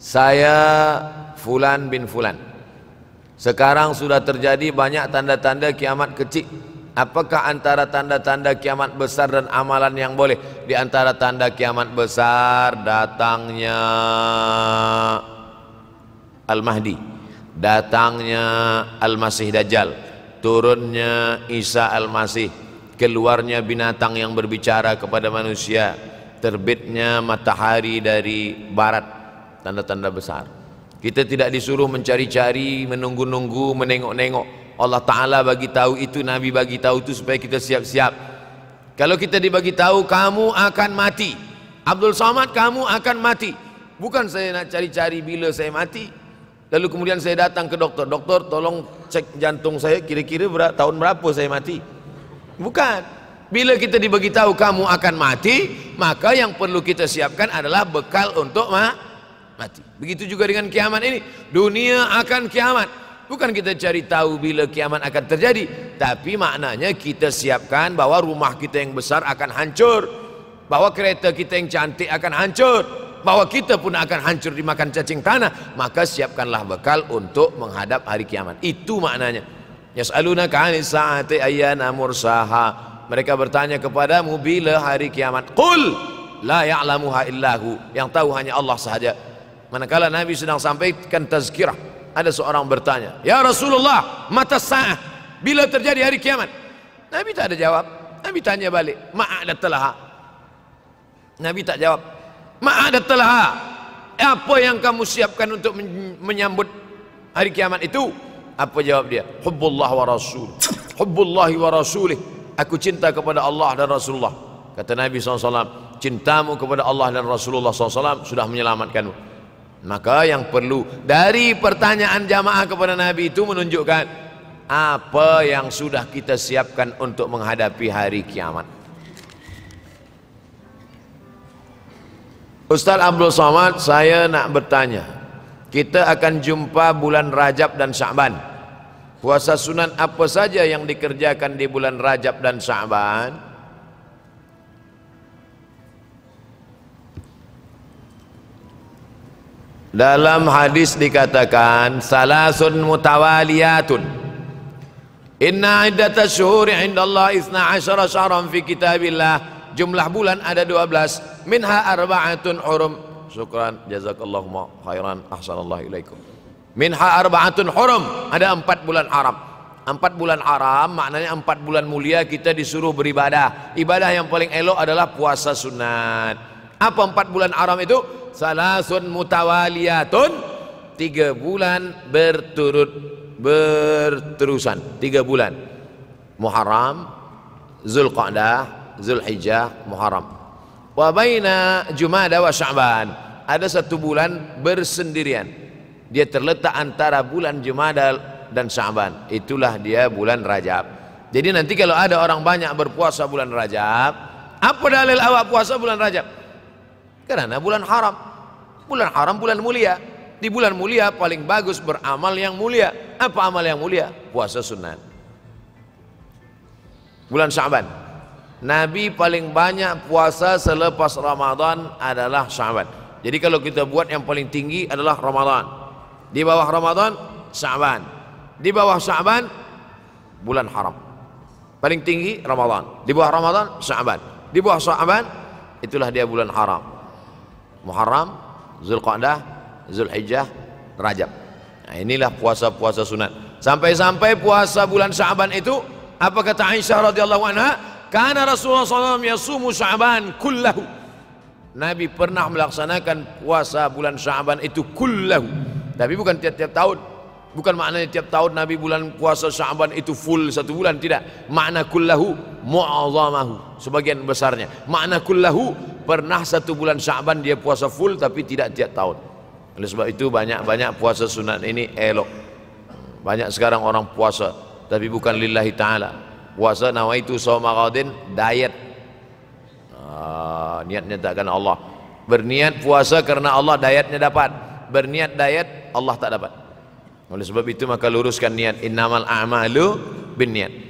saya Fulan bin Fulan. Sekarang sudah terjadi banyak tanda-tanda kiamat kecil. Apakah antara tanda-tanda kiamat besar dan amalan yang boleh? Di antara tanda kiamat besar datangnya Al-Mahdi, datangnya Al-Masih Dajjal, turunnya Isa Al-Masih, keluarnya binatang yang berbicara kepada manusia, terbitnya matahari dari barat, tanda-tanda besar. Kita tidak disuruh mencari-cari, menunggu-nunggu, menengok-nengok. Allah Taala bagi tahu itu, Nabi bagi tahu itu supaya kita siap-siap. Kalau kita dibagi tahu kamu akan mati. Abdul Somad kamu akan mati. Bukan saya nak cari-cari bila saya mati. Lalu kemudian saya datang ke doktor, "Doktor, tolong cek jantung saya kira-kira ber tahun berapa saya mati?" Bukan. Bila kita dibagi tahu kamu akan mati, maka yang perlu kita siapkan adalah bekal untuk mati mati. Begitu juga dengan kiamat ini, dunia akan kiamat. Bukan kita cari tahu bila kiamat akan terjadi, tapi maknanya kita siapkan bahwa rumah kita yang besar akan hancur, bahwa kereta kita yang cantik akan hancur, bahwa kita pun akan hancur dimakan cacing tanah, maka siapkanlah bekal untuk menghadap hari kiamat. Itu maknanya. Yas'aluna ka'ani sa'ati ayyana mursaha. Mereka bertanya kepadamu bila hari kiamat. Qul la ya'lamuha illahu. Yang tahu hanya Allah sahaja. Manakala Nabi sedang sampaikan tazkirah, ada seorang bertanya, "Ya Rasulullah, mata sah, bila terjadi hari kiamat?" Nabi tak ada jawab. Nabi tanya balik, "Ma'ada talaha?" Nabi tak jawab. "Ma'ada talaha?" Apa yang kamu siapkan untuk menyambut hari kiamat itu? Apa jawab dia? Hubbullah wa rasul. Hubbullah wa rasulih. Aku cinta kepada Allah dan Rasulullah. Kata Nabi SAW, cintamu kepada Allah dan Rasulullah SAW sudah menyelamatkanmu. Maka yang perlu dari pertanyaan jamaah kepada Nabi itu menunjukkan apa yang sudah kita siapkan untuk menghadapi hari kiamat. Ustaz Abdul Somad, saya nak bertanya. Kita akan jumpa bulan Rajab dan Syaban. Puasa sunat apa saja yang dikerjakan di bulan Rajab dan Syaban? Dalam hadis dikatakan salasun mutawaliyatun. Inna iddata syuhuri inda Allah isna asyara syahran fi kitabillah. Jumlah bulan ada dua belas. Minha arba'atun hurum. Syukran jazakallahumma khairan ahsanallah ilaikum. Minha arba'atun hurum. Ada empat bulan haram. Empat bulan haram maknanya empat bulan mulia kita disuruh beribadah. Ibadah yang paling elok adalah puasa sunat. Apa empat bulan haram itu? salasun mutawaliyatun tiga bulan berturut berterusan tiga bulan Muharram Zulqa'dah Zulhijjah Muharram wa baina Jumada wa Sya'ban ada satu bulan bersendirian dia terletak antara bulan Jumada dan Sya'ban itulah dia bulan Rajab jadi nanti kalau ada orang banyak berpuasa bulan Rajab apa dalil awak puasa bulan Rajab? Karena bulan haram bulan haram bulan mulia di bulan mulia paling bagus beramal yang mulia apa amal yang mulia puasa sunat bulan syaban nabi paling banyak puasa selepas ramadan adalah syaban jadi kalau kita buat yang paling tinggi adalah ramadan di bawah ramadan syaban di bawah syaban bulan haram paling tinggi ramadan di bawah ramadan syaban di bawah syaban itulah dia bulan haram muharram Zulqa'dah, Zulhijjah, Rajab. Nah, inilah puasa-puasa sunat. Sampai-sampai puasa bulan Sya'ban itu, apa kata Aisyah radhiyallahu anha? Karena Rasulullah SAW yasumu Sya'ban kullahu. Nabi pernah melaksanakan puasa bulan Sya'ban itu kullahu. Tapi bukan tiap-tiap tahun. Bukan maknanya tiap tahun Nabi bulan puasa Sya'ban itu full satu bulan. Tidak. Makna kullahu mu'azamahu. Sebagian besarnya. Makna kullahu pernah satu bulan Syaban dia puasa full tapi tidak tiap tahun. Oleh sebab itu banyak-banyak puasa sunat ini elok. Banyak sekarang orang puasa tapi bukan lillahi taala. Puasa nama itu somaradin diet. Uh, ah, niatnya takkan Allah. Berniat puasa karena Allah dietnya dapat. Berniat diet Allah tak dapat. Oleh sebab itu maka luruskan niat innamal a'malu bin niat.